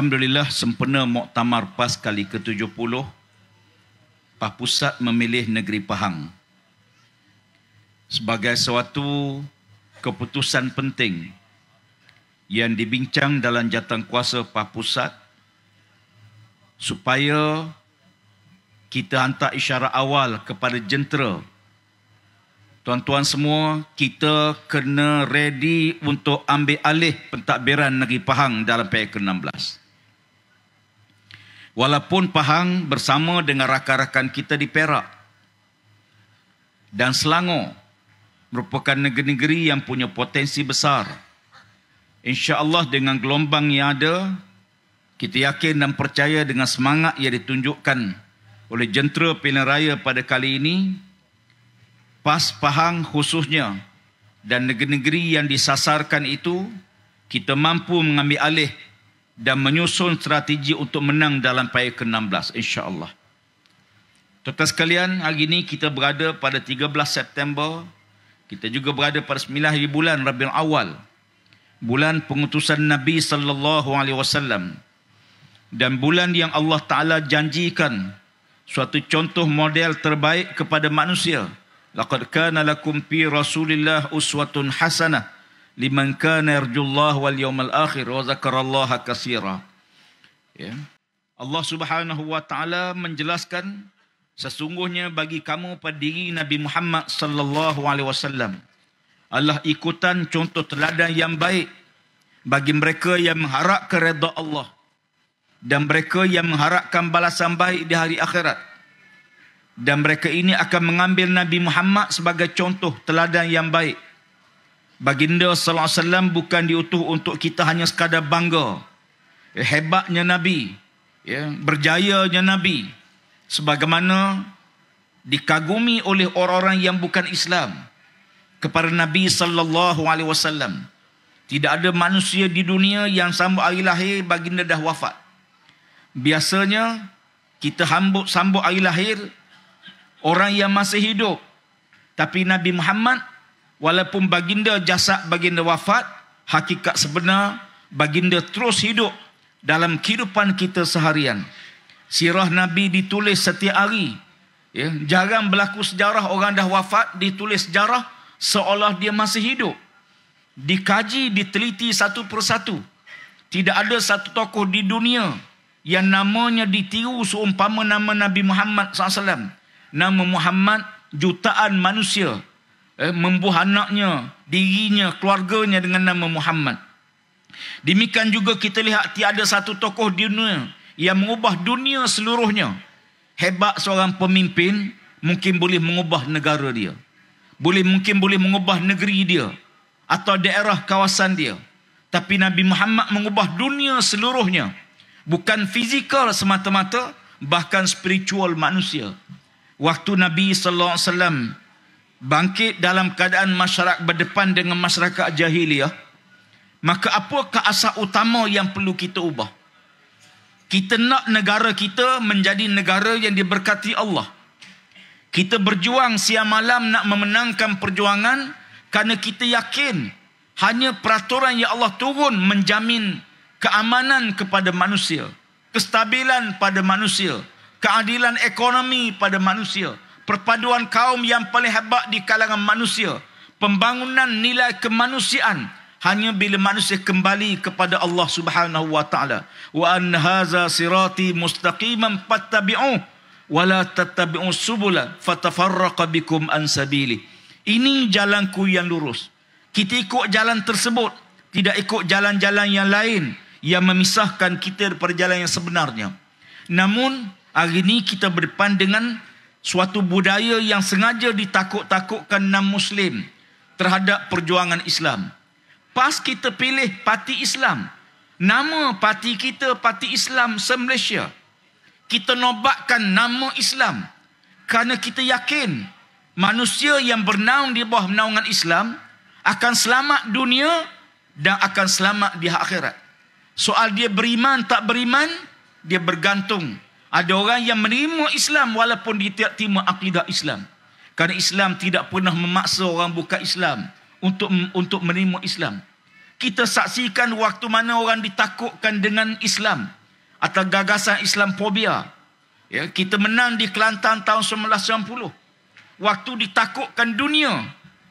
Alhamdulillah sempena Muktamar PAS kali ke-70 PAH Pusat memilih negeri Pahang sebagai suatu keputusan penting yang dibincang dalam jatang kuasa PAH Pusat supaya kita hantar isyarat awal kepada jentera Tuan-tuan semua, kita kena ready untuk ambil alih pentadbiran negeri Pahang dalam PA ke-16. Walaupun Pahang bersama dengan rakan-rakan kita di Perak dan Selangor merupakan negeri-negeri yang punya potensi besar. insya Allah dengan gelombang yang ada, kita yakin dan percaya dengan semangat yang ditunjukkan oleh jentera pilihan raya pada kali ini, PAS Pahang khususnya dan negeri-negeri yang disasarkan itu, kita mampu mengambil alih dan menyusun strategi untuk menang dalam paya ke-16 insya-Allah. Tuan-tuan sekalian, hari ini kita berada pada 13 September. Kita juga berada pada 9 hari bulan Rabiul Awal. Bulan pengutusan Nabi sallallahu alaihi wasallam dan bulan yang Allah Taala janjikan suatu contoh model terbaik kepada manusia. Laqad kana lakum fi Rasulillah uswatun hasanah liman kana yarjullah wal yawmal akhir wa zakarallaha katsira. Ya. Allah Subhanahu wa taala menjelaskan sesungguhnya bagi kamu pada diri Nabi Muhammad sallallahu alaihi wasallam Allah ikutan contoh teladan yang baik bagi mereka yang mengharap kereda Allah dan mereka yang mengharapkan balasan baik di hari akhirat. Dan mereka ini akan mengambil Nabi Muhammad sebagai contoh teladan yang baik. Baginda sallallahu alaihi wasallam bukan diutus untuk kita hanya sekadar bangga. Ya, hebatnya nabi, ya, berjayanya nabi. Sebagaimana dikagumi oleh orang-orang yang bukan Islam kepada nabi sallallahu alaihi wasallam. Tidak ada manusia di dunia yang sama hari lahir baginda dah wafat. Biasanya kita sambut sambut hari lahir orang yang masih hidup. Tapi Nabi Muhammad walaupun baginda jasad baginda wafat hakikat sebenar baginda terus hidup dalam kehidupan kita seharian sirah nabi ditulis setiap hari ya jarang berlaku sejarah orang dah wafat ditulis sejarah seolah dia masih hidup dikaji diteliti satu persatu tidak ada satu tokoh di dunia yang namanya ditiru seumpama nama Nabi Muhammad SAW. Nama Muhammad jutaan manusia eh, membuah anaknya, dirinya, keluarganya dengan nama Muhammad. Demikian juga kita lihat tiada satu tokoh di dunia yang mengubah dunia seluruhnya. Hebat seorang pemimpin mungkin boleh mengubah negara dia. Boleh mungkin boleh mengubah negeri dia atau daerah kawasan dia. Tapi Nabi Muhammad mengubah dunia seluruhnya. Bukan fizikal semata-mata, bahkan spiritual manusia. Waktu Nabi sallallahu alaihi wasallam bangkit dalam keadaan masyarakat berdepan dengan masyarakat jahiliah maka apakah asas utama yang perlu kita ubah kita nak negara kita menjadi negara yang diberkati Allah kita berjuang siang malam nak memenangkan perjuangan kerana kita yakin hanya peraturan yang Allah turun menjamin keamanan kepada manusia kestabilan pada manusia keadilan ekonomi pada manusia perpaduan kaum yang paling hebat di kalangan manusia. Pembangunan nilai kemanusiaan hanya bila manusia kembali kepada Allah Subhanahu wa taala. Wa an haza sirati mustaqiman fattabi'u wa la tattabi'u subula fatafarraqa bikum an sabili. Ini jalanku yang lurus. Kita ikut jalan tersebut, tidak ikut jalan-jalan yang lain yang memisahkan kita daripada jalan yang sebenarnya. Namun hari ini kita berdepan dengan suatu budaya yang sengaja ditakut-takutkan enam muslim terhadap perjuangan Islam. Pas kita pilih parti Islam, nama parti kita parti Islam se-Malaysia. Kita nobatkan nama Islam kerana kita yakin manusia yang bernaung di bawah naungan Islam akan selamat dunia dan akan selamat di akhirat. Soal dia beriman tak beriman, dia bergantung ada orang yang menerima Islam walaupun dia tidak terima akidah Islam. Kerana Islam tidak pernah memaksa orang buka Islam untuk untuk menerima Islam. Kita saksikan waktu mana orang ditakutkan dengan Islam atau gagasan Islamophobia. Ya, kita menang di Kelantan tahun 1990. Waktu ditakutkan dunia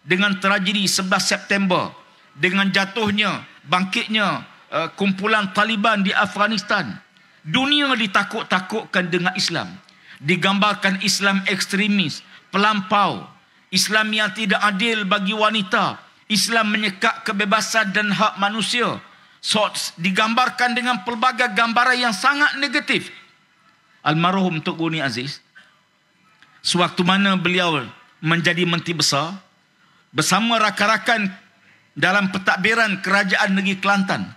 dengan tragedi 11 September dengan jatuhnya bangkitnya uh, kumpulan Taliban di Afghanistan. Dunia ditakut-takutkan dengan Islam. Digambarkan Islam ekstremis, pelampau. Islam yang tidak adil bagi wanita. Islam menyekat kebebasan dan hak manusia. Sots digambarkan dengan pelbagai gambaran yang sangat negatif. Almarhum Tok Guni Aziz. Sewaktu mana beliau menjadi menteri besar. Bersama rakan-rakan dalam pentadbiran kerajaan negeri Kelantan.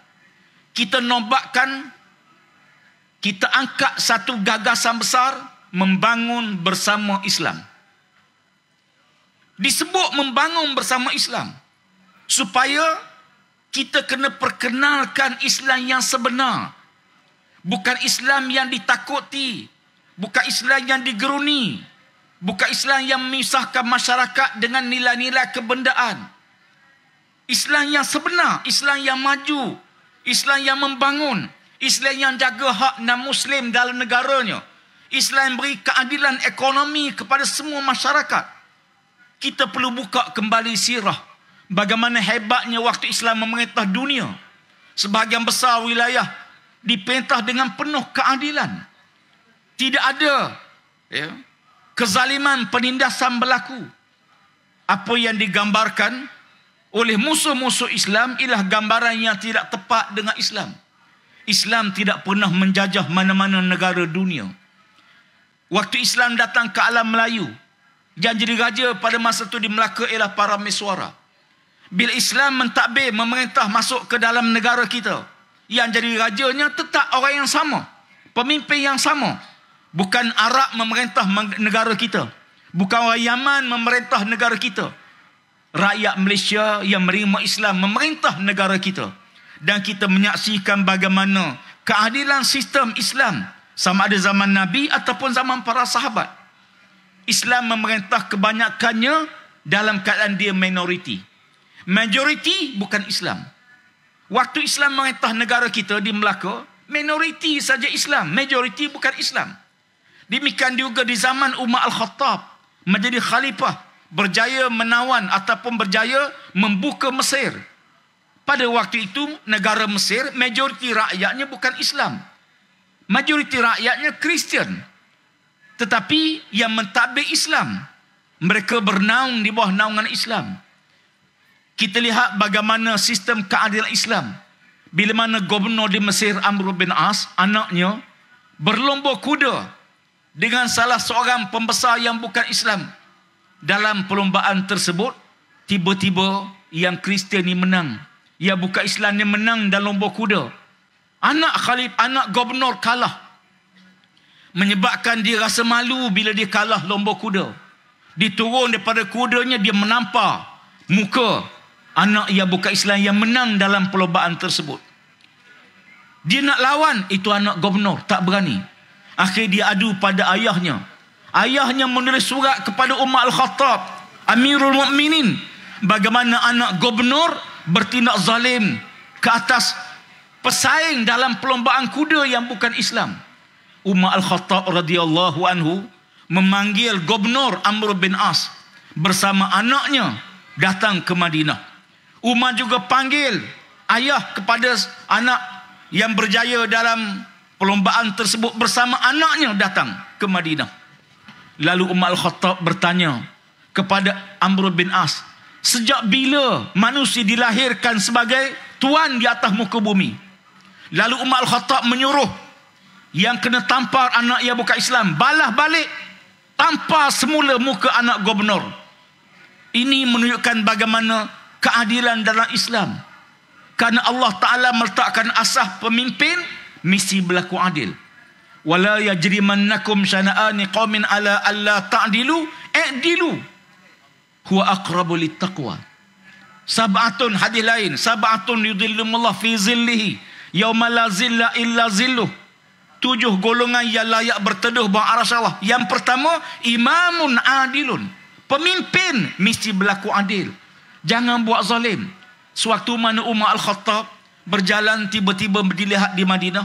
Kita nombakkan kita angkat satu gagasan besar membangun bersama Islam. Disebut membangun bersama Islam supaya kita kena perkenalkan Islam yang sebenar. Bukan Islam yang ditakuti, bukan Islam yang digeruni, bukan Islam yang memisahkan masyarakat dengan nilai-nilai kebendaan. Islam yang sebenar, Islam yang maju, Islam yang membangun, Islam yang jaga hak nan muslim dalam negaranya. Islam beri keadilan ekonomi kepada semua masyarakat. Kita perlu buka kembali sirah. Bagaimana hebatnya waktu Islam memerintah dunia. Sebahagian besar wilayah diperintah dengan penuh keadilan. Tidak ada ya, kezaliman penindasan berlaku. Apa yang digambarkan oleh musuh-musuh Islam ialah gambaran yang tidak tepat dengan Islam. Islam tidak pernah menjajah mana-mana negara dunia. Waktu Islam datang ke alam Melayu, janji raja pada masa itu di Melaka ialah para miswara. Bila Islam mentakbir memerintah masuk ke dalam negara kita, yang jadi rajanya tetap orang yang sama. Pemimpin yang sama. Bukan Arab memerintah negara kita. Bukan orang Yaman memerintah negara kita. Rakyat Malaysia yang menerima Islam memerintah negara kita dan kita menyaksikan bagaimana keadilan sistem Islam sama ada zaman Nabi ataupun zaman para sahabat. Islam memerintah kebanyakannya dalam keadaan dia minoriti. Majoriti bukan Islam. Waktu Islam memerintah negara kita di Melaka, minoriti saja Islam, majoriti bukan Islam. Demikian juga di zaman Umar Al-Khattab menjadi khalifah berjaya menawan ataupun berjaya membuka Mesir pada waktu itu negara Mesir majoriti rakyatnya bukan Islam. Majoriti rakyatnya Kristian. Tetapi yang mentadbir Islam. Mereka bernaung di bawah naungan Islam. Kita lihat bagaimana sistem keadilan Islam. Bila mana gubernur di Mesir Amr bin As, anaknya berlomba kuda dengan salah seorang pembesar yang bukan Islam. Dalam perlombaan tersebut, tiba-tiba yang Kristian ini menang ia buka Islam yang menang dalam lomba kuda. Anak Khalif, anak gubernur kalah. Menyebabkan dia rasa malu bila dia kalah lomba kuda. Dia turun daripada kudanya, dia menampar muka anak ia buka Islam yang menang dalam perlombaan tersebut. Dia nak lawan itu anak gubernur, tak berani. Akhir dia adu pada ayahnya. Ayahnya menulis surat kepada Umar Al-Khattab, Amirul Mukminin, bagaimana anak gubernur bertindak zalim ke atas pesaing dalam perlombaan kuda yang bukan Islam. Umar Al-Khattab radhiyallahu anhu memanggil gubernur Amr bin As bersama anaknya datang ke Madinah. Umar juga panggil ayah kepada anak yang berjaya dalam perlombaan tersebut bersama anaknya datang ke Madinah. Lalu Umar Al-Khattab bertanya kepada Amr bin As, sejak bila manusia dilahirkan sebagai tuan di atas muka bumi. Lalu Umar Al-Khattab menyuruh yang kena tampar anak yang bukan Islam. Balah balik, tampar semula muka anak gubernur. Ini menunjukkan bagaimana keadilan dalam Islam. Karena Allah Ta'ala meletakkan asah pemimpin, misi berlaku adil. Wala yajrimannakum syana'ani qawmin ala alla ta'dilu, e'dilu huwa aqrabu littaqwa sab'atun hadis lain sab'atun yudhillumullah fi zillihi yauma la zilla illa zilluh tujuh golongan yang layak berteduh bawah arah Allah. Yang pertama, imamun adilun. Pemimpin mesti berlaku adil. Jangan buat zalim. Sewaktu mana Umar Al-Khattab berjalan tiba-tiba dilihat di Madinah.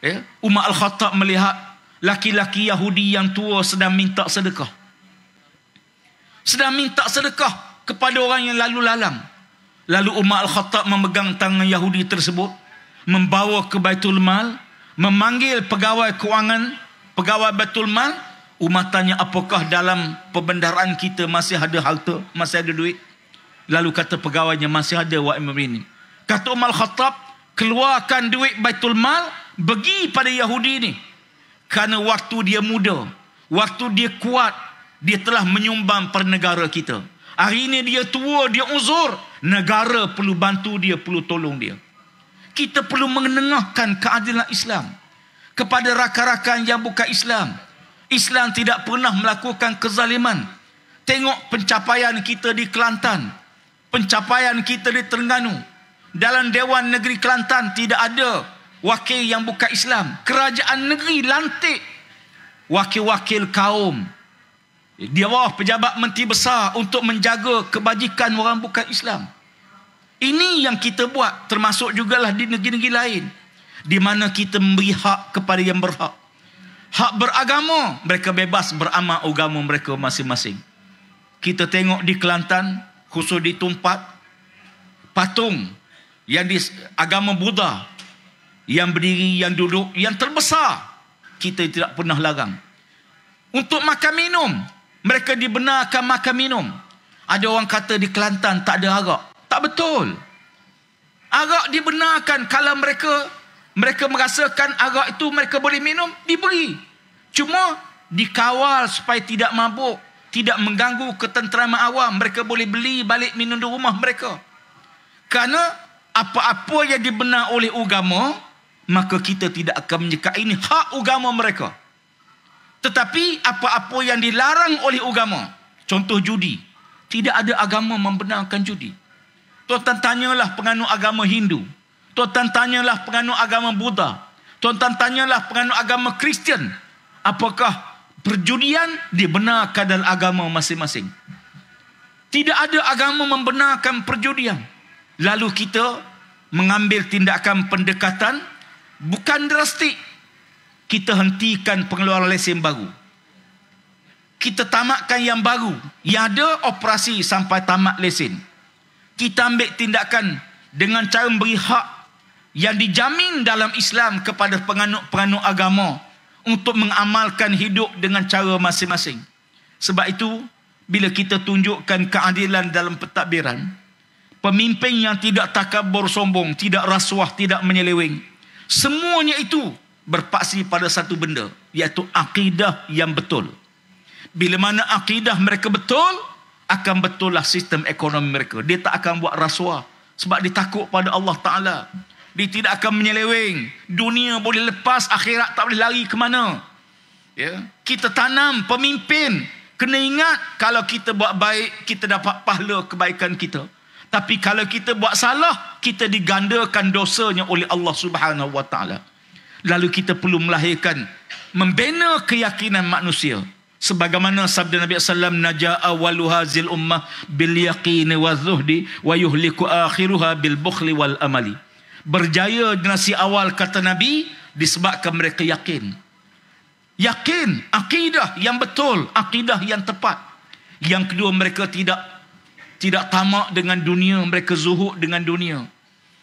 Eh, Umar Al-Khattab melihat laki-laki Yahudi yang tua sedang minta sedekah sedang minta sedekah kepada orang yang lalu lalang. Lalu Umar Al-Khattab memegang tangan Yahudi tersebut, membawa ke Baitul Mal, memanggil pegawai kewangan, pegawai Baitul Mal, Umar tanya apakah dalam perbendaharaan kita masih ada harta, masih ada duit? Lalu kata pegawainya masih ada wa ini. Kata Umar al Khattab, keluarkan duit Baitul Mal, bagi pada Yahudi ini, Kerana waktu dia muda, waktu dia kuat, dia telah menyumbang pernegara kita. Hari ini dia tua, dia uzur. Negara perlu bantu dia, perlu tolong dia. Kita perlu mengenengahkan keadilan Islam kepada rakan-rakan yang bukan Islam. Islam tidak pernah melakukan kezaliman. Tengok pencapaian kita di Kelantan. Pencapaian kita di Terengganu. Dalam Dewan Negeri Kelantan tidak ada wakil yang bukan Islam. Kerajaan negeri lantik wakil-wakil kaum dia wah pejabat menteri besar untuk menjaga kebajikan orang bukan Islam. Ini yang kita buat termasuk juga lah di negeri-negeri lain. Di mana kita memberi hak kepada yang berhak. Hak beragama, mereka bebas beramal agama mereka masing-masing. Kita tengok di Kelantan, khusus di Tumpat, patung yang di agama Buddha, yang berdiri, yang duduk, yang terbesar, kita tidak pernah larang. Untuk makan minum, mereka dibenarkan makan minum. Ada orang kata di Kelantan tak ada arak. Tak betul. Arak dibenarkan kalau mereka mereka merasakan arak itu mereka boleh minum, diberi. Cuma dikawal supaya tidak mabuk, tidak mengganggu ketenteraan awam, mereka boleh beli balik minum di rumah mereka. Kerana apa-apa yang dibenar oleh agama, maka kita tidak akan menyekat ini hak agama mereka. Tetapi apa-apa yang dilarang oleh agama. Contoh judi. Tidak ada agama membenarkan judi. Tuan-tuan tanyalah penganut agama Hindu. Tuan-tuan tanyalah penganut agama Buddha. Tuan-tuan tanyalah penganut agama Kristian. Apakah perjudian dibenarkan dalam agama masing-masing? Tidak ada agama membenarkan perjudian. Lalu kita mengambil tindakan pendekatan bukan drastik kita hentikan pengeluaran lesen baru. Kita tamatkan yang baru. Yang ada operasi sampai tamat lesen. Kita ambil tindakan dengan cara memberi hak yang dijamin dalam Islam kepada penganut-penganut agama untuk mengamalkan hidup dengan cara masing-masing. Sebab itu, bila kita tunjukkan keadilan dalam pentadbiran, pemimpin yang tidak takabur sombong, tidak rasuah, tidak menyeleweng, semuanya itu berpaksi pada satu benda iaitu akidah yang betul. Bila mana akidah mereka betul, akan betullah sistem ekonomi mereka. Dia tak akan buat rasuah sebab dia takut pada Allah Taala. Dia tidak akan menyeleweng. Dunia boleh lepas, akhirat tak boleh lari ke mana. Yeah. Kita tanam pemimpin kena ingat kalau kita buat baik, kita dapat pahala kebaikan kita. Tapi kalau kita buat salah, kita digandakan dosanya oleh Allah Subhanahu Wa Taala lalu kita perlu melahirkan membina keyakinan manusia sebagaimana sabda Nabi sallam najaa awalu hazil ummah bil yaqini wa zuhdi wa yuhliku akhiruha bil bukhli wal amali berjaya generasi awal kata Nabi disebabkan mereka yakin yakin akidah yang betul akidah yang tepat yang kedua mereka tidak tidak tamak dengan dunia mereka zuhud dengan dunia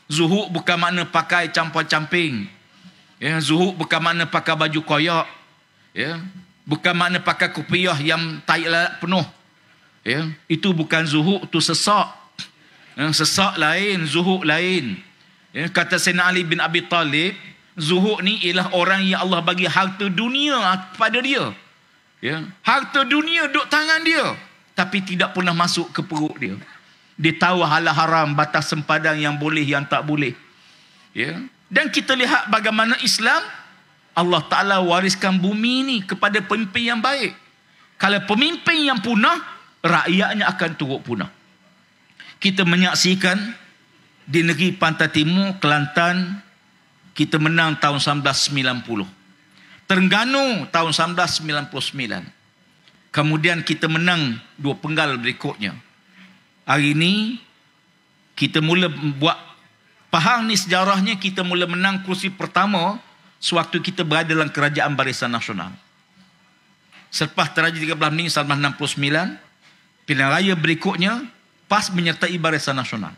zuhud bukan makna pakai campur-camping Ya, zuhuk bukan makna pakai baju koyak. Ya. Bukan makna pakai kopiah yang tai penuh. Ya, itu bukan zuhuk itu sesak. Ya, sesak lain, zuhuk lain. Ya, kata Sayyidina Ali bin Abi Talib, zuhuk ni ialah orang yang Allah bagi harta dunia kepada dia. Ya, harta dunia duduk tangan dia. Tapi tidak pernah masuk ke perut dia. Dia tahu halal haram, batas sempadan yang boleh, yang tak boleh. Ya, dan kita lihat bagaimana Islam Allah Ta'ala wariskan bumi ini kepada pemimpin yang baik. Kalau pemimpin yang punah, rakyatnya akan turut punah. Kita menyaksikan di negeri Pantai Timur, Kelantan, kita menang tahun 1990. Terengganu tahun 1999. Kemudian kita menang dua penggal berikutnya. Hari ini kita mula buat Pahang ni sejarahnya kita mula menang kursi pertama sewaktu kita berada dalam kerajaan barisan nasional. Selepas tragedi 13 Mei 1969, pilihan raya berikutnya PAS menyertai barisan nasional.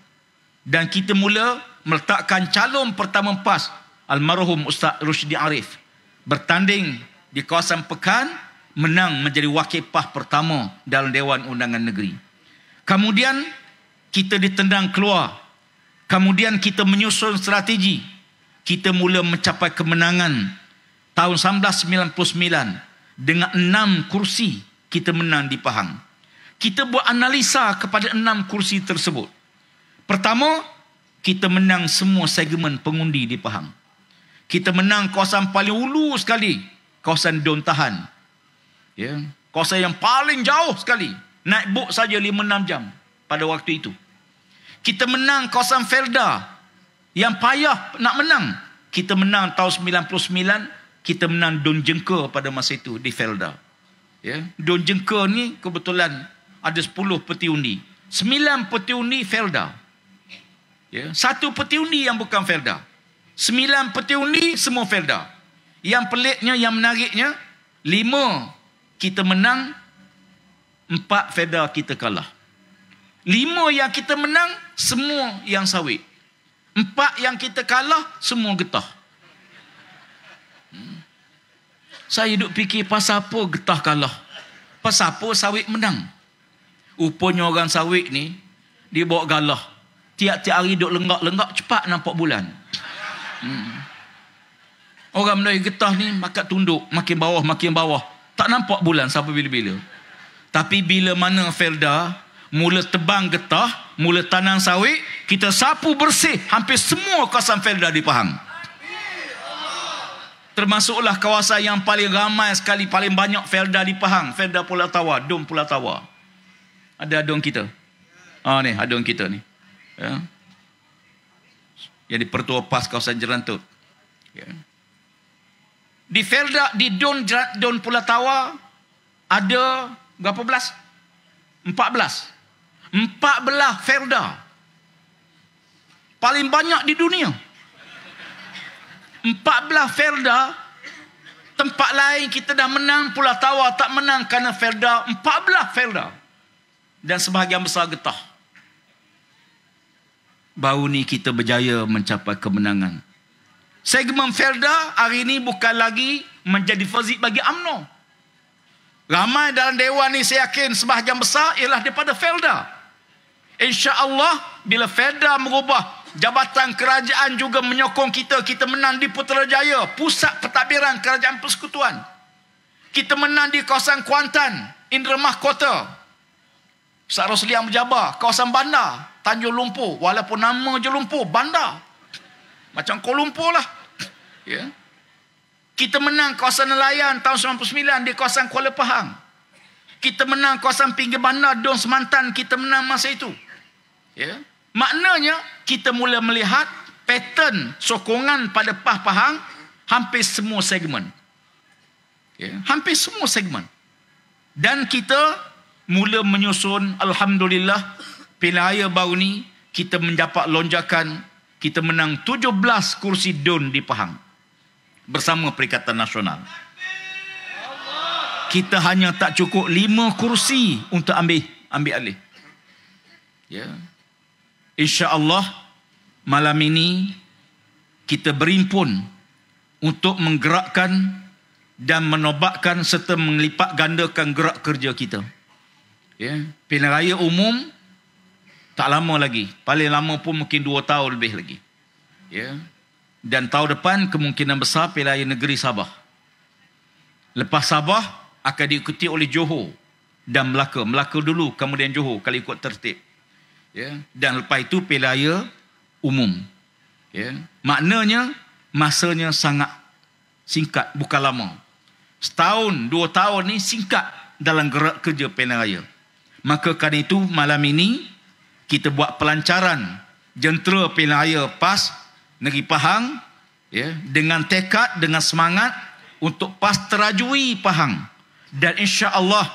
Dan kita mula meletakkan calon pertama PAS, almarhum Ustaz Rushdi Arif. Bertanding di kawasan Pekan, menang menjadi wakil PAS pertama dalam Dewan Undangan Negeri. Kemudian kita ditendang keluar Kemudian kita menyusun strategi. Kita mula mencapai kemenangan tahun 1999 dengan enam kursi kita menang di Pahang. Kita buat analisa kepada enam kursi tersebut. Pertama, kita menang semua segmen pengundi di Pahang. Kita menang kawasan paling ulu sekali, kawasan Don Tahan. Ya, kawasan yang paling jauh sekali. Naik buk saja 5-6 jam pada waktu itu. Kita menang kawasan Felda. Yang payah nak menang. Kita menang tahun 99. Kita menang Don Jengka pada masa itu di Felda. Ya. Don Jengka ni kebetulan ada 10 peti undi. 9 peti undi Felda. Ya. Satu peti undi yang bukan Felda. 9 peti undi semua Felda. Yang peliknya, yang menariknya. 5 kita menang. 4 Felda kita kalah. Lima yang kita menang, semua yang sawit. Empat yang kita kalah, semua getah. Hmm. Saya duduk fikir pasal apa getah kalah. Pasal apa sawit menang. Rupanya orang sawit ni, dia bawa galah. Tiap-tiap hari duduk lengak-lengak, cepat nampak bulan. Hmm. Orang menaik getah ni, makin tunduk, makin bawah, makin bawah. Tak nampak bulan sampai bila-bila. Tapi bila mana Felda, mula tebang getah, mula tanam sawit, kita sapu bersih hampir semua kawasan Felda di Pahang. Termasuklah kawasan yang paling ramai sekali, paling banyak Felda di Pahang. Felda Pulau Tawa, Dom Pulau Tawa. Ada adun kita. Ah ni, adun kita ni. Ya. Yang dipertua pas kawasan Jerantut. Ya. Di Felda, di Don, Don Pulau Tawa, ada berapa belas? Empat belas. Empat belah Ferda. Paling banyak di dunia. Empat belah Ferda. Tempat lain kita dah menang pula tawa tak menang kerana Ferda. Empat belah Ferda. Dan sebahagian besar getah. Baru ni kita berjaya mencapai kemenangan. Segmen Felda hari ini bukan lagi menjadi fazit bagi UMNO. Ramai dalam Dewan ni saya yakin sebahagian besar ialah daripada Felda. InsyaAllah bila FEDA merubah Jabatan kerajaan juga menyokong kita. Kita menang di Putrajaya. Pusat pentadbiran kerajaan persekutuan. Kita menang di kawasan Kuantan. Indramah Kota. Ustaz Rosli yang berjabar. Kawasan bandar. Tanjung Lumpur. Walaupun nama je Lumpur. Bandar. Macam Kuala Lumpur lah. Yeah. Ya. Kita menang kawasan nelayan tahun 99 di kawasan Kuala Pahang. Kita menang kawasan pinggir bandar Don Semantan. Kita menang masa itu. Ya. Maknanya kita mula melihat pattern sokongan pada PAH Pahang hampir semua segmen. Ya. Hampir semua segmen. Dan kita mula menyusun Alhamdulillah pilihan raya baru ni kita mendapat lonjakan kita menang 17 kursi DUN di Pahang bersama Perikatan Nasional kita hanya tak cukup 5 kursi untuk ambil ambil alih ya insyaAllah malam ini kita berimpun untuk menggerakkan dan menobatkan serta melipat gandakan gerak kerja kita. Ya. Pilihan raya umum tak lama lagi. Paling lama pun mungkin dua tahun lebih lagi. Ya. Dan tahun depan kemungkinan besar pilihan raya negeri Sabah. Lepas Sabah akan diikuti oleh Johor dan Melaka. Melaka dulu kemudian Johor kalau ikut tertib ya dan lepas itu pilaya umum ya maknanya masanya sangat singkat bukan lama setahun dua tahun ni singkat dalam gerak kerja pilihan maka kan itu malam ini kita buat pelancaran jentera pilihan PAS negeri Pahang ya dengan tekad dengan semangat untuk PAS terajui Pahang dan insya-Allah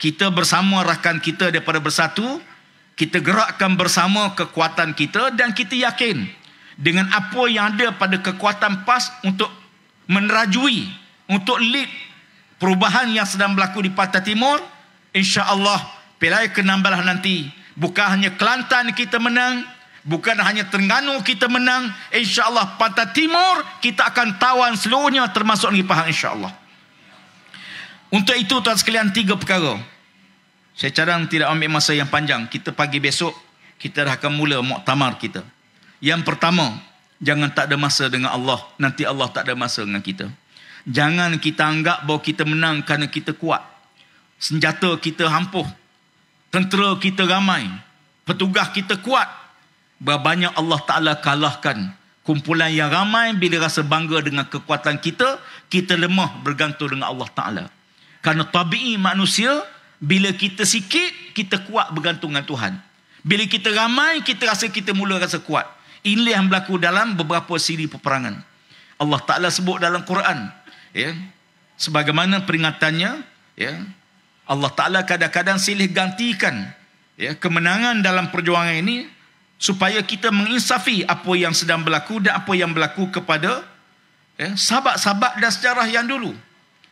kita bersama rakan kita daripada bersatu kita gerakkan bersama kekuatan kita dan kita yakin dengan apa yang ada pada kekuatan PAS untuk menerajui untuk lead perubahan yang sedang berlaku di Pantai Timur insya-Allah pilihan kenambalah nanti bukan hanya Kelantan kita menang bukan hanya Terengganu kita menang insya-Allah Pantai Timur kita akan tawan seluruhnya termasuk di Pahang insya-Allah untuk itu tuan sekalian tiga perkara saya cadang tidak ambil masa yang panjang. Kita pagi besok, kita dah akan mula muktamar kita. Yang pertama, jangan tak ada masa dengan Allah. Nanti Allah tak ada masa dengan kita. Jangan kita anggap bahawa kita menang kerana kita kuat. Senjata kita hampuh. Tentera kita ramai. Petugas kita kuat. banyak Allah Ta'ala kalahkan. Kumpulan yang ramai bila rasa bangga dengan kekuatan kita, kita lemah bergantung dengan Allah Ta'ala. Kerana tabi'i manusia, bila kita sikit, kita kuat bergantung dengan Tuhan. Bila kita ramai, kita rasa kita mula rasa kuat. Ini yang berlaku dalam beberapa siri peperangan. Allah Ta'ala sebut dalam Quran. Ya, sebagaimana peringatannya, ya, Allah Ta'ala kadang-kadang silih gantikan ya, kemenangan dalam perjuangan ini supaya kita menginsafi apa yang sedang berlaku dan apa yang berlaku kepada ya, sahabat-sahabat dan sejarah yang dulu.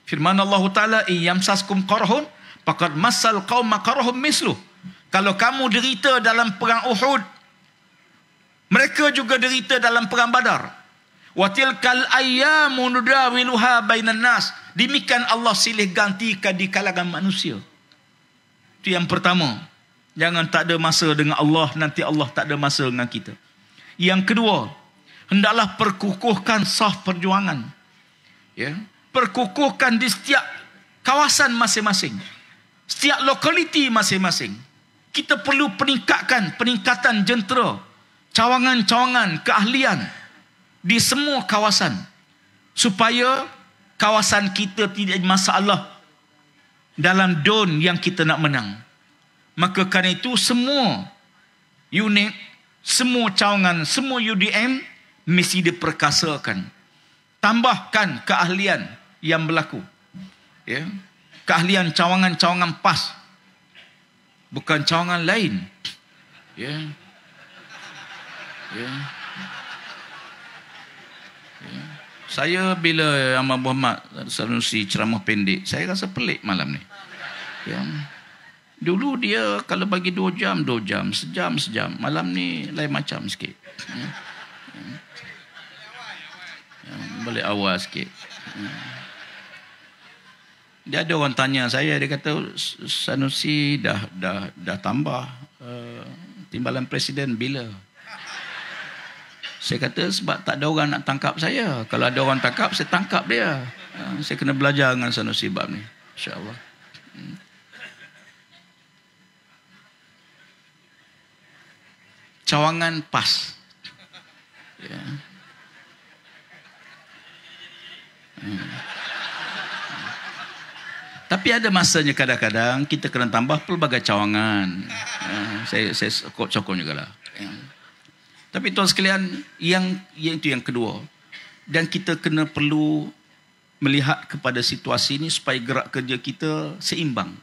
Firman Allah Ta'ala, saskum qarhun, faqad masal kau makaroh mislu kalau kamu derita dalam perang Uhud mereka juga derita dalam perang Badar wa tilkal ayyamu nudawiluha bainan nas demikian Allah silih gantikan di kalangan manusia itu yang pertama jangan tak ada masa dengan Allah nanti Allah tak ada masa dengan kita yang kedua hendaklah perkukuhkan sah perjuangan ya perkukuhkan di setiap kawasan masing-masing setiap lokaliti masing-masing kita perlu peningkatkan peningkatan jentera cawangan-cawangan keahlian di semua kawasan supaya kawasan kita tidak ada masalah dalam don yang kita nak menang maka kerana itu semua unit semua cawangan semua UDM mesti diperkasakan tambahkan keahlian yang berlaku ya yeah keahlian cawangan-cawangan pas. Bukan cawangan lain. Ya. Yeah. Ya. Yeah. Saya bila Ahmad Muhammad Sanusi ceramah pendek, saya rasa pelik malam ni. Ya. Dulu dia kalau bagi dua jam, dua jam, sejam, sejam. Malam ni lain macam sikit. Ya. Ya. Boleh awal sikit. Ya dia ada orang tanya saya dia kata Sanusi dah dah dah tambah uh, timbalan presiden bila saya kata sebab tak ada orang nak tangkap saya kalau ada orang tangkap saya tangkap dia uh, saya kena belajar dengan Sanusi bab ni insyaallah hmm. cawangan pas ya yeah. hmm. Tapi ada masanya kadang-kadang kita kena tambah pelbagai cawangan. Uh, saya saya sokong, sokong juga lah. Ya. Tapi tuan sekalian, yang, yang itu yang kedua. Dan kita kena perlu melihat kepada situasi ini supaya gerak kerja kita seimbang.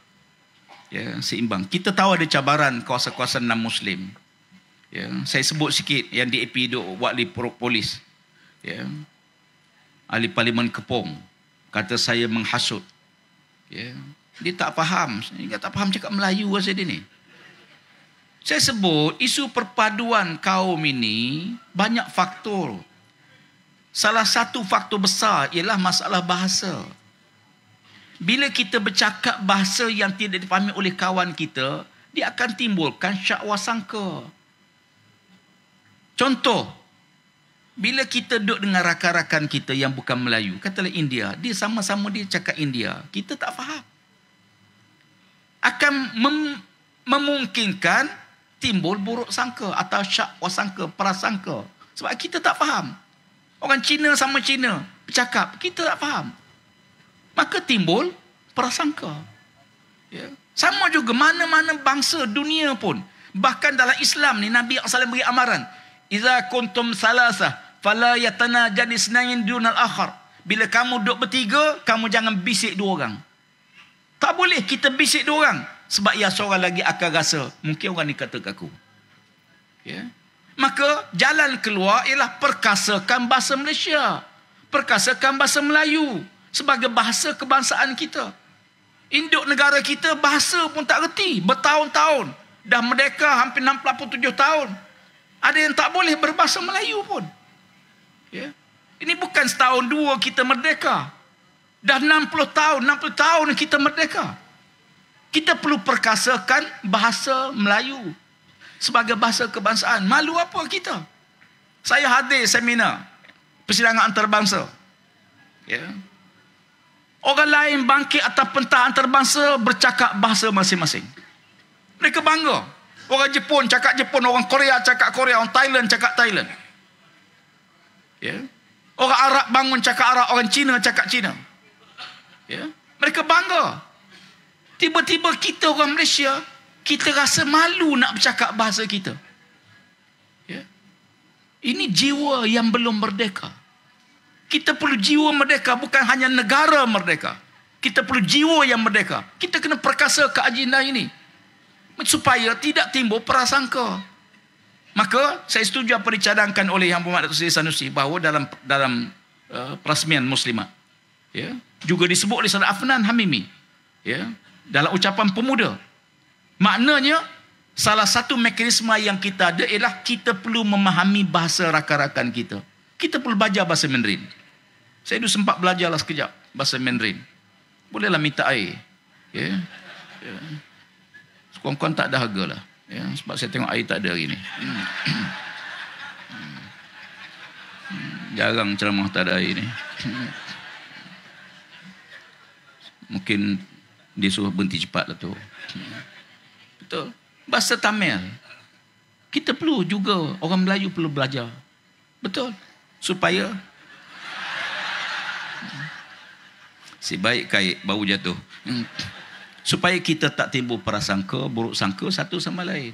Ya, seimbang. Kita tahu ada cabaran kuasa-kuasa enam Muslim. Ya, saya sebut sikit yang di AP Duk Wakli Polis. Ya. Ahli Parlimen Kepong kata saya menghasut Ya. Dia tak faham. Dia tak faham cakap Melayu saya dia ni. Saya sebut isu perpaduan kaum ini banyak faktor. Salah satu faktor besar ialah masalah bahasa. Bila kita bercakap bahasa yang tidak dipahami oleh kawan kita, dia akan timbulkan syak wasangka. Contoh, bila kita duduk dengan rakan-rakan kita yang bukan Melayu, katalah India, dia sama-sama dia cakap India, kita tak faham. Akan mem- memungkinkan timbul buruk sangka atau syak wasangka, prasangka. Sebab kita tak faham. Orang Cina sama Cina bercakap, kita tak faham. Maka timbul prasangka. Ya. Sama juga mana-mana bangsa dunia pun. Bahkan dalam Islam ni Nabi SAW beri amaran. Iza kuntum salasa fala yatana jadi senangin dunal akhar. Bila kamu duduk bertiga, kamu jangan bisik dua orang. Tak boleh kita bisik dua orang. Sebab ia seorang lagi akan rasa, mungkin orang ni kata ke aku. Ya? Maka jalan keluar ialah perkasakan bahasa Malaysia. Perkasakan bahasa Melayu. Sebagai bahasa kebangsaan kita. Induk negara kita bahasa pun tak reti. Bertahun-tahun. Dah merdeka hampir 67 tahun. Ada yang tak boleh berbahasa Melayu pun. Ya. Ini bukan setahun dua kita merdeka. Dah 60 tahun, 60 tahun kita merdeka. Kita perlu perkasakan bahasa Melayu sebagai bahasa kebangsaan. Malu apa kita? Saya hadir seminar persidangan antarabangsa. Ya. Orang lain bangkit atau pentah antarabangsa bercakap bahasa masing-masing. Mereka bangga orang Jepun cakap Jepun, orang Korea cakap Korea, orang Thailand cakap Thailand. Ya. Yeah. Orang Arab bangun cakap Arab, orang Cina cakap Cina. Ya. Yeah. Mereka bangga. Tiba-tiba kita orang Malaysia, kita rasa malu nak bercakap bahasa kita. Ya. Yeah. Ini jiwa yang belum merdeka. Kita perlu jiwa merdeka bukan hanya negara merdeka. Kita perlu jiwa yang merdeka. Kita kena perkasa ke ini supaya tidak timbul prasangka. Maka saya setuju apa dicadangkan oleh Yang Berhormat Datuk Seri Sanusi bahawa dalam dalam uh, perasmian muslimat ya, juga disebut oleh Saudara Afnan Hamimi ya, dalam ucapan pemuda. Maknanya salah satu mekanisme yang kita ada ialah kita perlu memahami bahasa rakan-rakan kita. Kita perlu belajar bahasa Mandarin. Saya dulu sempat belajarlah sekejap bahasa Mandarin. Bolehlah minta air. Ya. Yeah. Yeah. Sekurang-kurang tak ada harga lah. Ya, sebab saya tengok air tak ada hari ni. Hmm. Hmm. Jarang ceramah tak ada air ni. Mungkin dia suruh berhenti cepat lah tu. Betul. Bahasa Tamil. Kita perlu juga, orang Melayu perlu belajar. Betul. Supaya. Si baik kait, bau jatuh. Hmm supaya kita tak timbul prasangka buruk sangka satu sama lain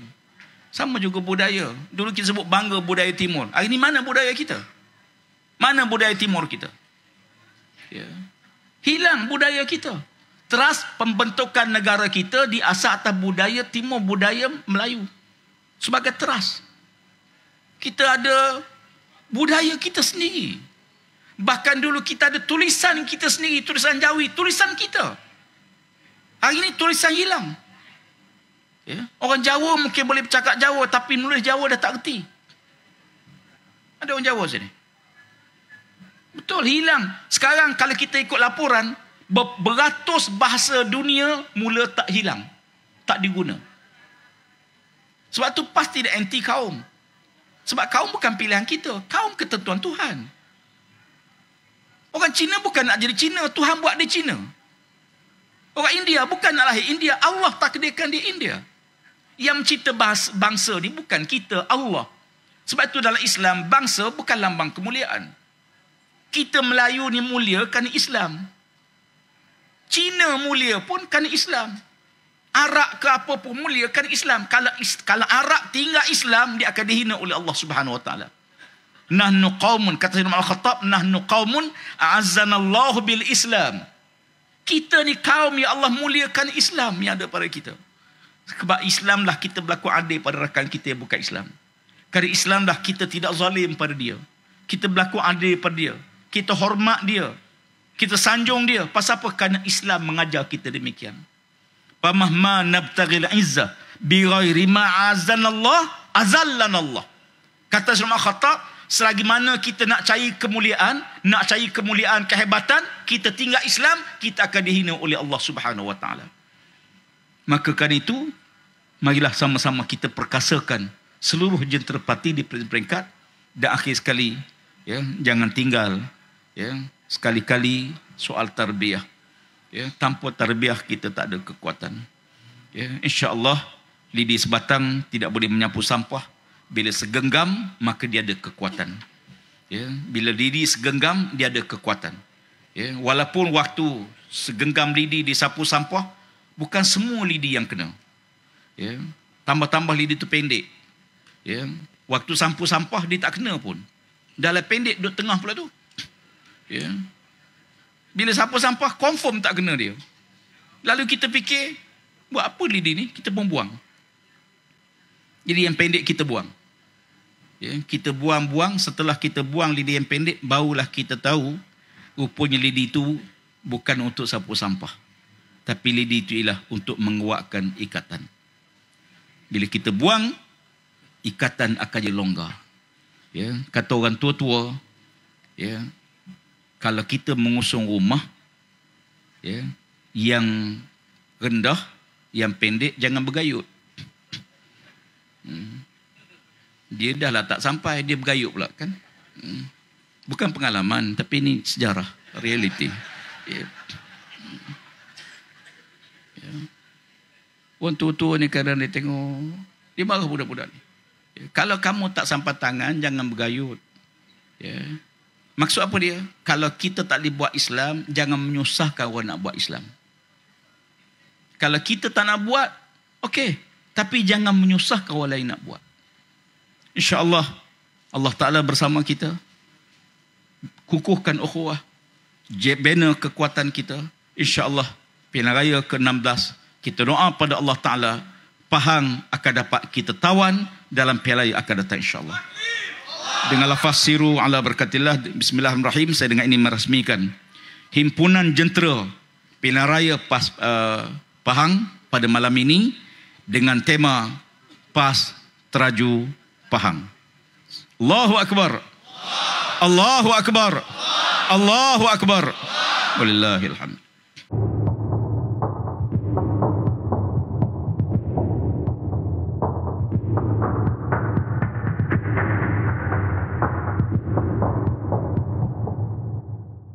sama juga budaya dulu kita sebut bangga budaya timur hari ini mana budaya kita mana budaya timur kita ya. hilang budaya kita teras pembentukan negara kita di asas atas budaya timur budaya Melayu sebagai teras kita ada budaya kita sendiri bahkan dulu kita ada tulisan kita sendiri tulisan Jawi tulisan kita Hari ni tulisan hilang. Ya. Orang Jawa mungkin boleh bercakap Jawa tapi nulis Jawa dah tak reti. Ada orang Jawa sini. Betul hilang. Sekarang kalau kita ikut laporan beratus bahasa dunia mula tak hilang. Tak diguna. Sebab tu pasti dia anti kaum. Sebab kaum bukan pilihan kita. Kaum ketentuan Tuhan. Orang Cina bukan nak jadi Cina. Tuhan buat dia Cina. Orang India bukan nak lahir India. Allah takdirkan di India. Yang mencipta bahasa, bangsa ni bukan kita, Allah. Sebab itu dalam Islam, bangsa bukan lambang kemuliaan. Kita Melayu ni mulia kerana Islam. Cina mulia pun kerana Islam. Arab ke apa pun mulia kerana Islam. Kalau kalau Arab tinggal Islam, dia akan dihina oleh Allah Subhanahu Wa Taala. Nahnu qawmun, kata Imam Al-Khattab, Nahnu qawmun, a'azzanallahu bil-Islam kita ni kaum yang Allah muliakan Islam yang ada pada kita. Sebab Islamlah kita berlaku adil pada rakan kita yang bukan Islam. Kerana Islamlah kita tidak zalim pada dia. Kita berlaku adil pada dia. Kita hormat dia. Kita sanjung dia. Pasal apa? Kerana Islam mengajar kita demikian. Pamahma nabtagil izzah. Birairi ma'azan Allah. Azallan Allah. Kata Syurma Khattab. Selagi mana kita nak cari kemuliaan, nak cari kemuliaan kehebatan, kita tinggal Islam, kita akan dihina oleh Allah Subhanahu Wa Taala. Maka kan itu, marilah sama-sama kita perkasakan seluruh jentera parti di peringkat dan akhir sekali, ya, jangan tinggal ya, sekali-kali soal tarbiyah. Ya, tanpa tarbiyah kita tak ada kekuatan. Ya, Allah lidi sebatang tidak boleh menyapu sampah bila segenggam maka dia ada kekuatan ya bila lidi segenggam dia ada kekuatan ya walaupun waktu segenggam lidi disapu sampah bukan semua lidi yang kena ya tambah-tambah lidi itu pendek ya waktu sampu sampah dia tak kena pun dalam pendek duduk tengah pula tu ya bila sapu sampah confirm tak kena dia lalu kita fikir buat apa lidi ini? kita pun buang jadi yang pendek kita buang Ya, kita buang-buang setelah kita buang lidi yang pendek barulah kita tahu rupanya lidi itu bukan untuk sapu sampah. Tapi lidi itu ialah untuk menguatkan ikatan. Bila kita buang ikatan akan jadi longgar. Ya, kata orang tua-tua, ya, kalau kita mengusung rumah ya, yang rendah, yang pendek, jangan bergayut. Hmm dia dah lah tak sampai dia bergayut pula kan hmm. bukan pengalaman tapi ini sejarah reality yeah. Yeah. orang tua-tua ni kadang dia tengok dia marah budak-budak ni yeah. kalau kamu tak sampai tangan jangan bergayut yeah. maksud apa dia kalau kita tak boleh buat Islam jangan menyusahkan orang nak buat Islam kalau kita tak nak buat okey tapi jangan menyusahkan orang lain nak buat InsyaAllah Allah Ta'ala bersama kita. Kukuhkan ukhuwah. Banner kekuatan kita. InsyaAllah Pilihan Raya ke-16. Kita doa pada Allah Ta'ala. Pahang akan dapat kita tawan dalam Pilihan Raya akan datang insyaAllah. Dengan lafaz siru ala berkatillah. Bismillahirrahmanirrahim. Saya dengan ini merasmikan. Himpunan jentera Pilihan Raya PAS, uh, Pahang pada malam ini. Dengan tema PAS Teraju Pahang. Allahu Akbar. Allahu Akbar. Allahu Akbar. Wallahi alhamdulillah.